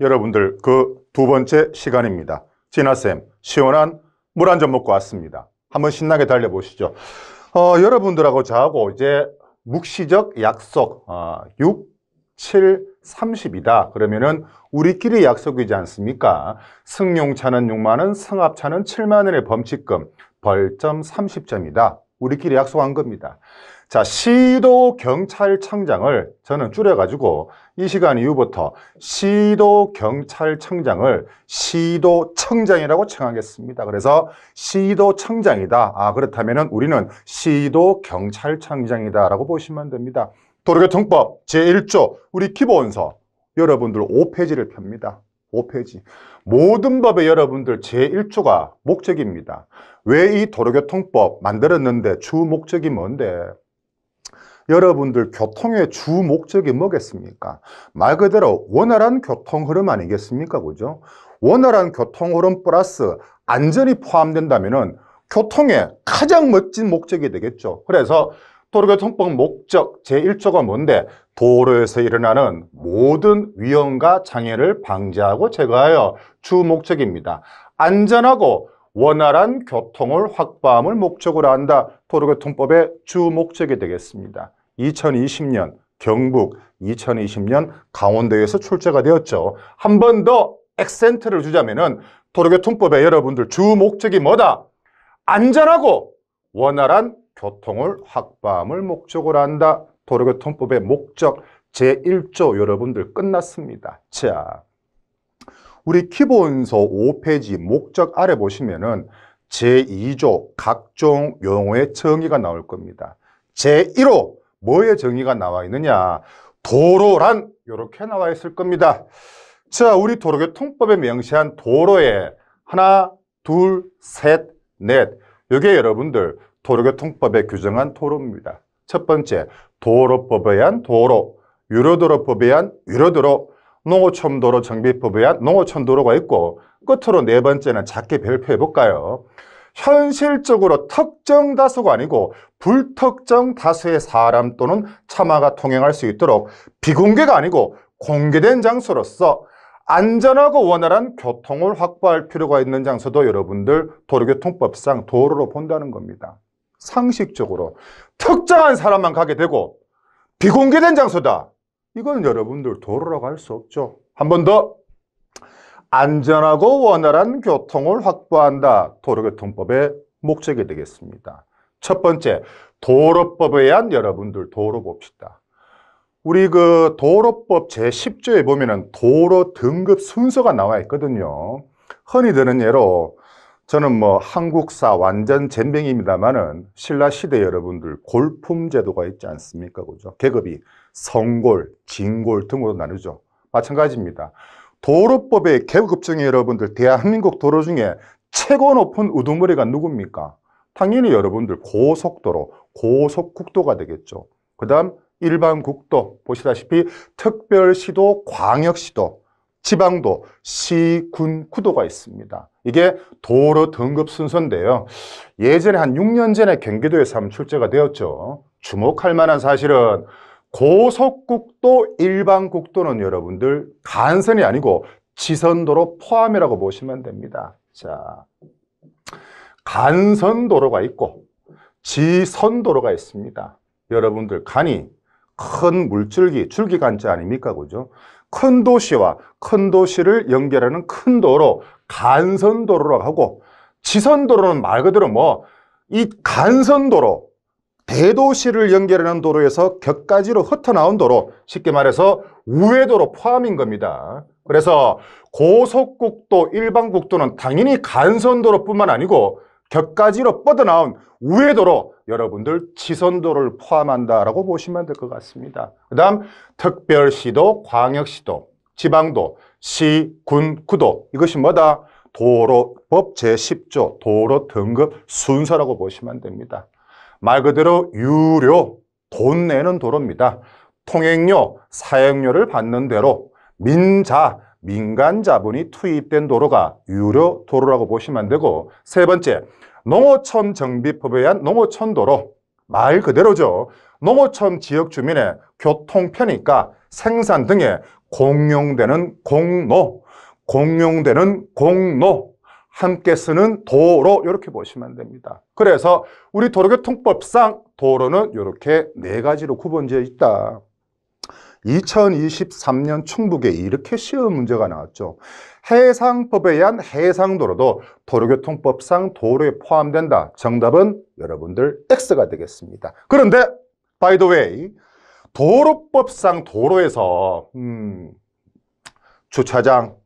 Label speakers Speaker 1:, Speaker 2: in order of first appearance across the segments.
Speaker 1: 여러분들 그 두 번째 시간입니다. 진아쌤 시원한 물 한 잔 먹고 왔습니다. 한번 신나게 달려보시죠. 어, 여러분들하고 저하고 이제 묵시적 약속 어, 6, 7, 30이다. 그러면은 우리끼리 약속이지 않습니까? 승용차는 6만원, 승합차는 7만원의 범칙금, 벌점 30점이다. 우리끼리 약속한 겁니다. 자, 시도 경찰청장을 저는 줄여가지고 이 시간 이후부터 시도 경찰청장을 시도청장이라고 청하겠습니다 그래서 시도청장이다. 아, 그렇다면 우리는 시도 경찰청장이다라고 보시면 됩니다. 도로교통법 제1조 우리 기본서 여러분들 5페이지를 펴니다 5페이지 모든 법의 여러분들 제1조가 목적입니다 왜 이 도로교통법 만들었는데 주 목적이 뭔데 여러분들 교통의 주 목적이 뭐겠습니까? 말 그대로 원활한 교통 흐름 아니겠습니까? 그죠? 원활한 교통 흐름 플러스 안전이 포함된다면 교통의 가장 멋진 목적이 되겠죠. 그래서 도로교통법 목적 제1조가 뭔데? 도로에서 일어나는 모든 위험과 장애를 방지하고 제거하여 주 목적입니다. 안전하고 원활한 교통을 확보함을 목적으로 한다. 도로교통법의 주 목적이 되겠습니다. 2020년 경북, 2020년 강원도에서 출제가 되었죠. 한 번 더 액센트를 주자면은 도로교통법에 여러분들 주 목적이 뭐다? 안전하고 원활한 교통을 확보함을 목적으로 한다. 도로교통법의 목적 제1조 여러분들 끝났습니다. 자, 우리 기본서 5페이지 목적 아래 보시면은 제2조 각종 용어의 정의가 나올 겁니다. 제1호 뭐의 정의가 나와 있느냐 도로란 이렇게 나와 있을 겁니다 자 우리 도로교통법에 명시한 도로에 하나 둘셋넷 이게 여러분들 도로교통법에 규정한 도로입니다 첫 번째 도로법에 의한 도로 유료도로법에 의한 유료도로 농어촌도로 정비법에 의한 농어촌도로가 있고 끝으로 네 번째는 작게 별표해 볼까요 현실적으로 특정 다수가 아니고 불특정 다수의 사람 또는 차마가 통행할 수 있도록 비공개가 아니고 공개된 장소로서 안전하고 원활한 교통을 확보할 필요가 있는 장소도 여러분들 도로교통법상 도로로 본다는 겁니다. 상식적으로 특정한 사람만 가게 되고 비공개된 장소다. 이건 여러분들 도로라고 할 수 없죠. 한 번 더. 안전하고 원활한 교통을 확보한다. 도로교통법의 목적이 되겠습니다. 첫 번째, 도로법에 의한 여러분들 도로 봅시다. 우리 그 도로법 제10조에 보면 은 도로 등급 순서가 나와 있거든요. 흔히 드는 예로 저는 뭐 한국사 완전 젬병입니다마는 신라시대 여러분들 골품 제도가 있지 않습니까? 그죠? 계급이 성골, 진골 등으로 나누죠. 마찬가지입니다. 도로법의 개급 중에 여러분들 대한민국 도로 중에 최고 높은 우두머리가 누굽니까? 당연히 여러분들 고속도로, 고속국도가 되겠죠. 그 다음 일반 국도 보시다시피 특별시도, 광역시도, 지방도, 시, 군, 구도가 있습니다. 이게 도로 등급 순서인데요. 예전에 한 6년 전에 경기도에서 한번 출제가 되었죠. 주목할 만한 사실은 고속국도 일반 국도는 여러분들 간선이 아니고 지선도로 포함이라고 보시면 됩니다. 자, 간선도로가 있고 지선도로가 있습니다. 여러분들 간이 큰 물줄기, 줄기간자 아닙니까? 그죠? 큰 도시와 큰 도시를 연결하는 큰 도로, 간선도로라고 하고 지선도로는 말 그대로 뭐 이 간선도로, 대도시를 연결하는 도로에서 곁가지로 흩어나온 도로, 쉽게 말해서 우회도로 포함인 겁니다. 그래서 고속국도, 일반국도는 당연히 간선도로뿐만 아니고 곁가지로 뻗어나온 우회도로 여러분들 지선도를 포함한다라고 보시면 될 것 같습니다. 그 다음 특별시도, 광역시도, 지방도, 시, 군, 구도 이것이 뭐다? 도로법 제10조 도로 등급 순서라고 보시면 됩니다. 말 그대로 유료, 돈 내는 도로입니다. 통행료, 사용료를 받는 대로 민자, 민간 자본이 투입된 도로가 유료 도로라고 보시면 되고 세 번째, 농어촌 정비법에 의한 농어촌 도로 말 그대로죠. 농어촌 지역 주민의 교통 편의과 생산 등에 공용되는 공로, 공용되는 공로 함께 쓰는 도로 이렇게 보시면 됩니다. 그래서 우리 도로교통법상 도로는 이렇게 네 가지로 구분되어 있다. 2023년 충북에 이렇게 시험 문제가 나왔죠. 해상법에 의한 해상도로도 도로교통법상 도로에 포함된다. 정답은 여러분들 X가 되겠습니다. 그런데 바이 t 웨이 도로법상 도로에서 음, 주차장,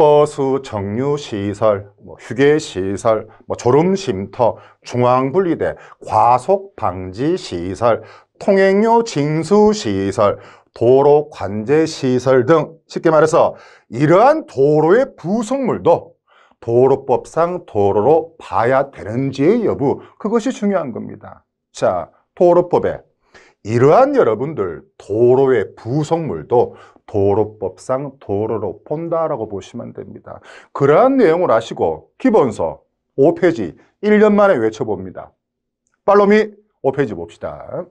Speaker 1: 버스 정류 시설, 뭐 휴게 시설, 뭐 졸음 쉼터, 중앙 분리대, 과속 방지 시설, 통행료 징수 시설, 도로 관제 시설 등 쉽게 말해서 이러한 도로의 부속물도 도로법상 도로로 봐야 되는지의 여부 그것이 중요한 겁니다. 자, 도로법에 이러한 여러분들 도로의 부속물도 도로법상 도로로 본다라고 보시면 됩니다. 그러한 내용을 아시고 기본서 5페이지 1년 만에 외쳐봅니다. 팔로미 5페이지 봅시다.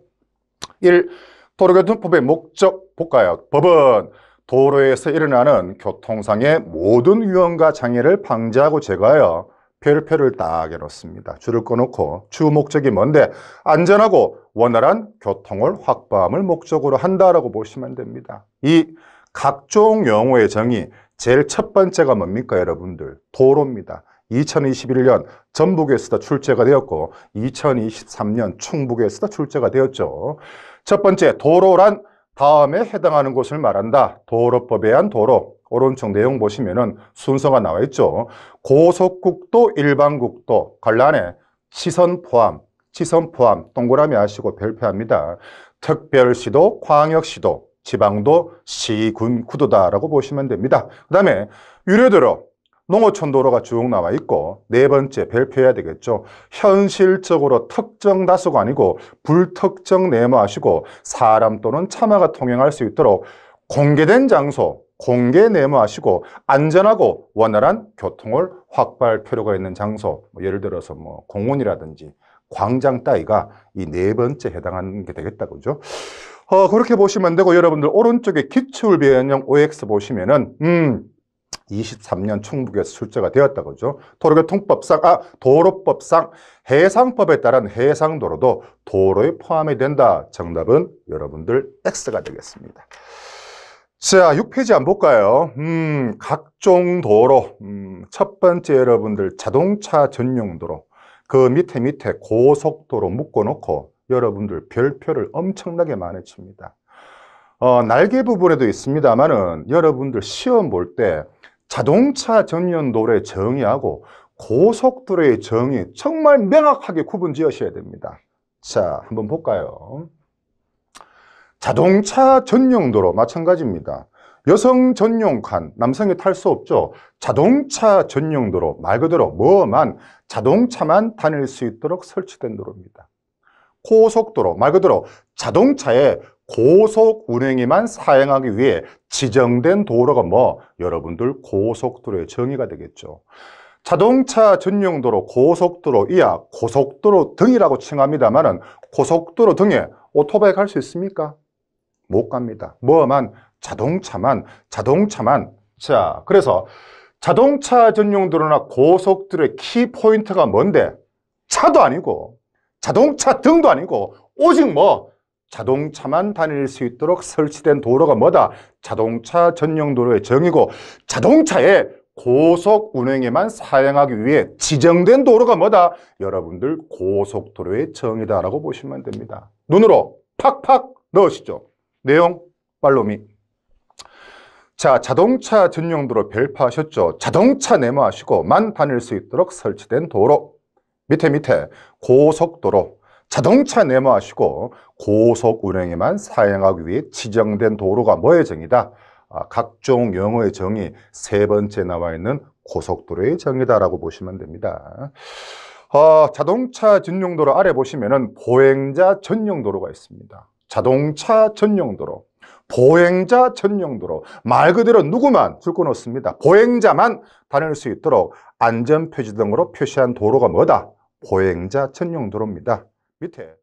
Speaker 1: 1. 도로교통법의 목적 볼까요? 법은 도로에서 일어나는 교통상의 모든 위험과 장애를 방지하고 제거하여 별표를 딱 해놓습니다. 줄을 꺼놓고 주 목적이 뭔데 안전하고 원활한 교통을 확보함을 목적으로 한다라고 보시면 됩니다. 이 각종 용어의 정의 제일 첫 번째가 뭡니까 여러분들? 도로입니다. 2021년 전북에서도 출제가 되었고 2023년 충북에서도 출제가 되었죠. 첫 번째 도로란 다음에 해당하는 곳을 말한다. 도로법에 의한 도로, 오른쪽 내용 보시면은 순서가 나와 있죠. 고속국도 일반국도 관란에 치선 포함, 치선 포함 동그라미 아시고 별표합니다. 특별시도, 광역시도, 지방도, 시군, 구도다라고 보시면 됩니다. 그 다음에 유료도로 농어촌 도로가 쭉 나와 있고 네 번째 별표해야 되겠죠. 현실적으로 특정 다수가 아니고 불특정 네모 하시고 사람 또는 차마가 통행할 수 있도록 공개된 장소, 공개 내모하시고 안전하고 원활한 교통을 확보할 필요가 있는 장소 뭐 예를 들어서 뭐 공원이라든지 광장 따위가 이 네 번째 해당하는 게 되겠다 그죠? 어, 그렇게 보시면 되고 여러분들 오른쪽에 기출 변형 OX 보시면은 음 23년 충북에서 출제가 되었다 그죠? 도로교통법상 아 도로법상 해상법에 따른 해상도로도 도로에 포함이 된다. 정답은 여러분들 X가 되겠습니다. 자, 6페이지 안 볼까요? 음, 각종 도로. 음, 첫 번째 여러분들 자동차 전용 도로. 그 밑에 밑에 고속도로 묶어놓고 여러분들 별표를 엄청나게 많이 칩니다. 어, 날개 부분에도 있습니다만은 여러분들 시험 볼 때 자동차 전용 도로의 정의하고 고속도로의 정의 정말 명확하게 구분 지으셔야 됩니다. 자, 한번 볼까요? 자동차 전용도로 마찬가지입니다. 여성 전용 칸, 남성이 탈 수 없죠. 자동차 전용도로 말 그대로 뭐만 자동차만 다닐 수 있도록 설치된 도로입니다. 고속도로 말 그대로 자동차의 고속 운행에만 사용하기 위해 지정된 도로가 뭐 여러분들 고속도로의 정의가 되겠죠. 자동차 전용도로, 고속도로 이하, 고속도로 등이라고 칭합니다만 고속도로 등에 오토바이 갈 수 있습니까? 못 갑니다. 뭐만 자동차만 자동차만 자 그래서 자동차 전용 도로나 고속도로의 키포인트가 뭔데? 차도 아니고 자동차 등도 아니고 오직 뭐 자동차만 다닐 수 있도록 설치된 도로가 뭐다? 자동차 전용 도로의 정의고 자동차의 고속 운행에만 사용하기 위해 지정된 도로가 뭐다? 여러분들 고속도로의 정의다라고 보시면 됩니다. 눈으로 팍팍 넣으시죠. 내용 팔로미 자, 자동차 전용도로 별파하셨죠? 자동차 내모하시고만 다닐 수 있도록 설치된 도로 밑에 밑에 고속도로 자동차 내모하시고 고속 운행에만 사용하기 위해 지정된 도로가 뭐의 정의다? 아, 각종 영어의 정의 세 번째 나와 있는 고속도로의 정의다라고 보시면 됩니다. 어, 자동차 전용도로 아래 보시면 은 보행자 전용도로가 있습니다. 자동차 전용도로, 보행자 전용도로 말 그대로 누구만 줄고 없습니다. 보행자만 다닐 수 있도록 안전표지 등으로 표시한 도로가 뭐다? 보행자 전용도로입니다. 밑에